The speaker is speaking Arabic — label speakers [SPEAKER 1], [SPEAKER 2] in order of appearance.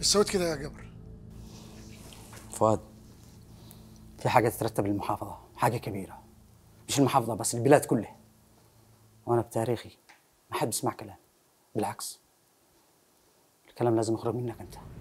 [SPEAKER 1] سويت كده يا جبر
[SPEAKER 2] فؤاد في حاجة تترتب للمحافظة حاجة كبيرة مش المحافظة بس البلاد كلها وأنا بتاريخي ما أحب أسمع كلام بالعكس الكلام لازم يخرج منك أنت